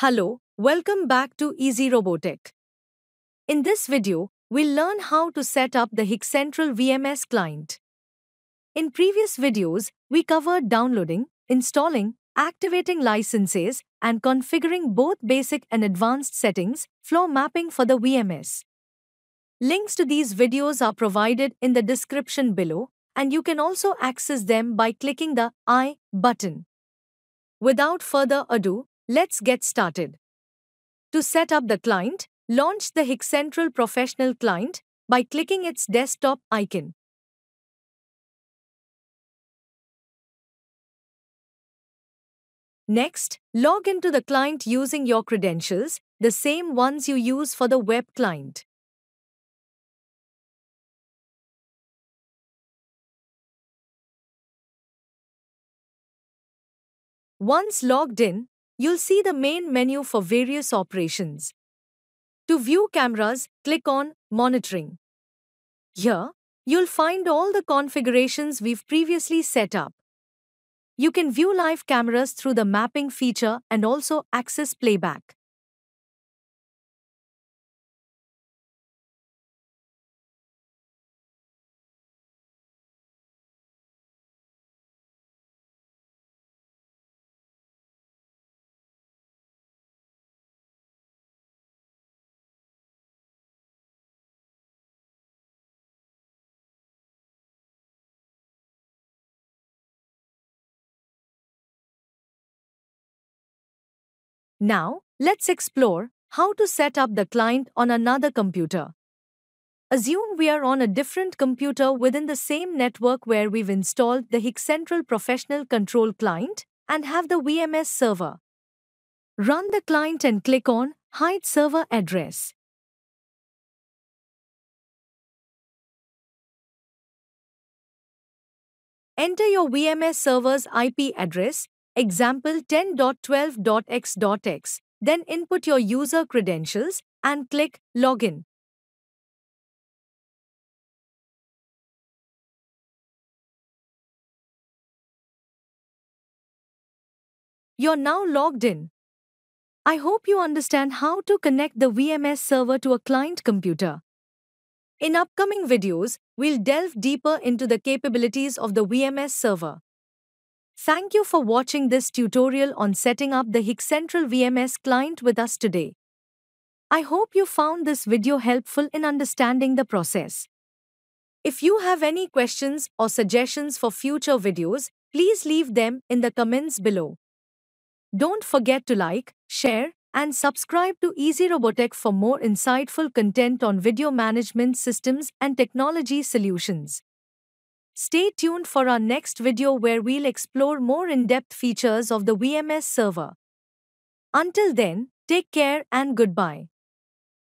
Hello, welcome back to Easy Robotic. In this video, we'll learn how to set up the Central VMS client. In previous videos, we covered downloading, installing, activating licenses, and configuring both basic and advanced settings, flow mapping for the VMS. Links to these videos are provided in the description below, and you can also access them by clicking the I button. Without further ado, Let's get started. To set up the client, launch the HickCentral Professional Client by clicking its desktop icon. Next, log into the client using your credentials, the same ones you use for the web client. Once logged in, you'll see the main menu for various operations. To view cameras, click on Monitoring. Here, you'll find all the configurations we've previously set up. You can view live cameras through the mapping feature and also access playback. Now, let's explore how to set up the client on another computer. Assume we are on a different computer within the same network where we've installed the Hiccentral Professional Control client and have the VMS server. Run the client and click on Hide Server Address. Enter your VMS server's IP address example 10.12.x.x, then input your user credentials and click Login. You're now logged in. I hope you understand how to connect the VMS server to a client computer. In upcoming videos, we'll delve deeper into the capabilities of the VMS server. Thank you for watching this tutorial on setting up the HickCentral VMS client with us today. I hope you found this video helpful in understanding the process. If you have any questions or suggestions for future videos, please leave them in the comments below. Don't forget to like, share, and subscribe to Easy Robotech for more insightful content on video management systems and technology solutions. Stay tuned for our next video where we'll explore more in-depth features of the VMS server. Until then, take care and goodbye.